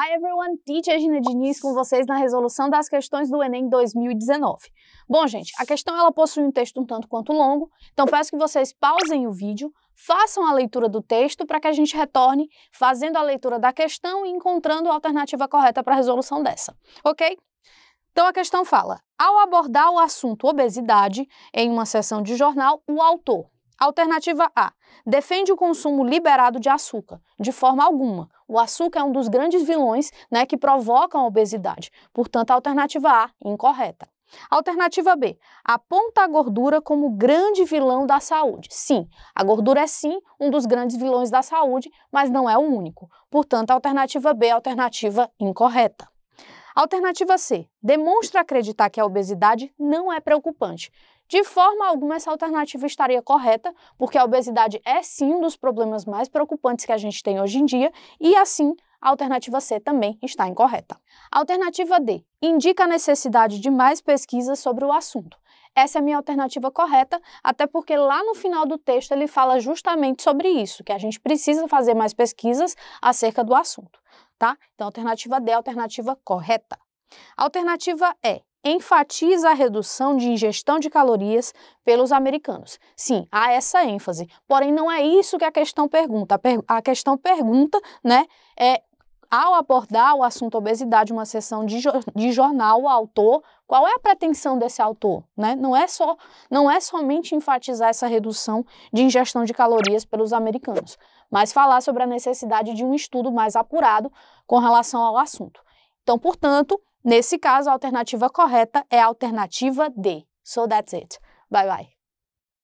Hi everyone, teacher Gina Diniz com vocês na resolução das questões do Enem 2019. Bom, gente, a questão ela possui um texto um tanto quanto longo, então peço que vocês pausem o vídeo, façam a leitura do texto para que a gente retorne fazendo a leitura da questão e encontrando a alternativa correta para a resolução dessa, ok? Então a questão fala: ao abordar o assunto obesidade em uma sessão de jornal, o autor Alternativa A. Defende o consumo liberado de açúcar. De forma alguma. O açúcar é um dos grandes vilões né, que provocam a obesidade. Portanto, a alternativa A, incorreta. Alternativa B, aponta a gordura como grande vilão da saúde. Sim, a gordura é sim um dos grandes vilões da saúde, mas não é o único. Portanto, a alternativa B é a alternativa incorreta. Alternativa C, demonstra acreditar que a obesidade não é preocupante. De forma alguma, essa alternativa estaria correta, porque a obesidade é sim um dos problemas mais preocupantes que a gente tem hoje em dia, e assim a alternativa C também está incorreta. Alternativa D indica a necessidade de mais pesquisas sobre o assunto. Essa é a minha alternativa correta, até porque lá no final do texto ele fala justamente sobre isso, que a gente precisa fazer mais pesquisas acerca do assunto, tá? Então, alternativa D é a alternativa correta. Alternativa E enfatiza a redução de ingestão de calorias pelos americanos. Sim, há essa ênfase. Porém, não é isso que a questão pergunta. A, per a questão pergunta, né, é ao abordar o assunto obesidade, uma sessão de, jo de jornal, o autor, qual é a pretensão desse autor? Né? Não, é só, não é somente enfatizar essa redução de ingestão de calorias pelos americanos, mas falar sobre a necessidade de um estudo mais apurado com relação ao assunto. Então, portanto, nesse caso, a alternativa correta é a alternativa D. So that's it. Bye bye.